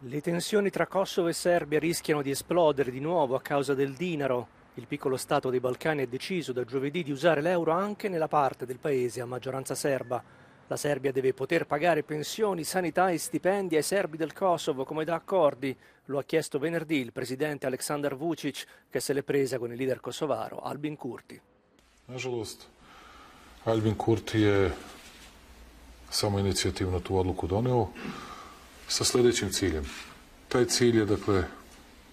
Le tensioni tra Kosovo e Serbia rischiano di esplodere di nuovo a causa del dinaro. Il piccolo Stato dei Balcani ha deciso da giovedì di usare l'euro anche nella parte del paese a maggioranza serba. La Serbia deve poter pagare pensioni, sanità e stipendi ai serbi del Kosovo come da accordi. Lo ha chiesto venerdì il presidente Aleksandar Vucic che se l'è presa con il leader kosovaro Albin Kurti. Nažalost, Albin Kurti je samo inicijativno tu odluku doneo sa sljedećim ciljem. Taj cilj je, dakle,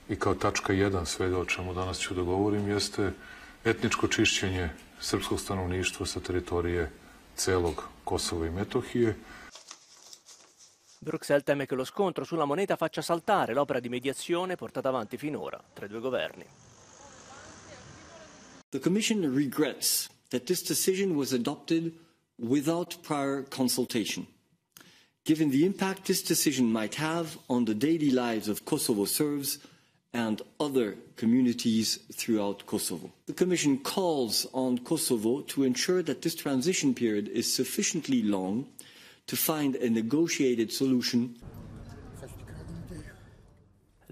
i kao tačka jedan svega o čemu danas ću da govorim, jeste etničko čišćenje srpskog stanovništva sa teritorije celog Kosova i Metohije. Bruxelles teme che lo scontro sulla moneta faccia saltare l'opera di mediazione portata avanti finora tra i due governi. The Commission regrets that this decision was adopted without prior consultation given the impact this decision might have on the daily lives of Kosovo Serbs and other communities throughout Kosovo. The Commission calls on Kosovo to ensure that this transition period is sufficiently long to find a negotiated solution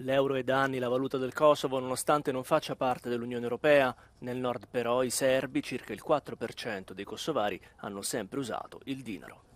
L'euro è da anni la valuta del Kosovo nonostante non faccia parte dell'Unione Europea. Nel nord però i serbi, circa il 4% dei kosovari, hanno sempre usato il dinaro.